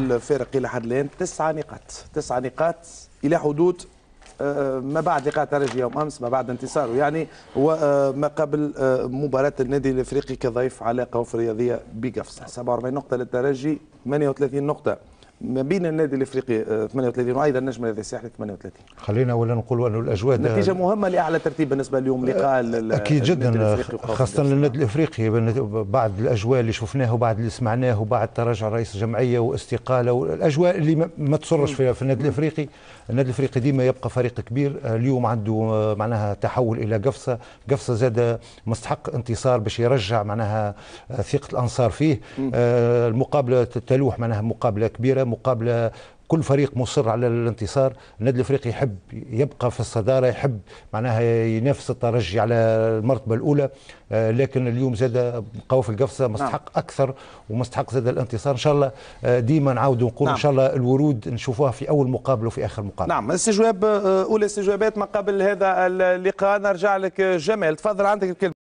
الفارق الى حد الان تسعة نقاط تسعة نقاط الى حدود آه، ما بعد لقاء ترجي يوم امس ما بعد انتصاره يعني هو آه، ما قبل آه، مباراه النادي الافريقي كضيف على قوف الرياضيه بقفصه 47 نقطه للترجي 38 نقطه ما بين النادي الافريقي 38 آه، وايضا النجم الذي الساحلي 38 خلينا ولا نقولوا انه الاجواد نتيجه مهمه لاعلى ترتيب بالنسبه اليوم لقاء اكيد جدا خاصه للنادي الافريقي بعد الاجواء اللي شفناها وبعد اللي سمعناه وبعد تراجع رئيس الجمعيه واستقاله والاجواء اللي ما تصرش فيها في النادي الافريقي النادي الافريقي ديما يبقى فريق كبير آه، اليوم عنده آه، معناها تحول الى قفصه قفصه زاد مستحق انتصار باش يرجع معناها ثقه الانصار فيه المقابله تلوح معناها مقابله كبيره مقابله كل فريق مصر على الانتصار النادي الافريقي يحب يبقى في الصداره يحب معناها ينافس الترجي على المرتبه الاولى آه، لكن اليوم زاد بقاو في القفصه نعم. مستحق نعم. اكثر ومستحق زاد الانتصار ان شاء الله آه، ديما نعاودوا نقول نعم. ان شاء الله الورود نشوفوها في اول مقابله وفي اخر مقابله نعم استجواب آه، اولى استجوابات ما قبل هذا اللقاء نرجع لك جمال تفضل عندك الكلمه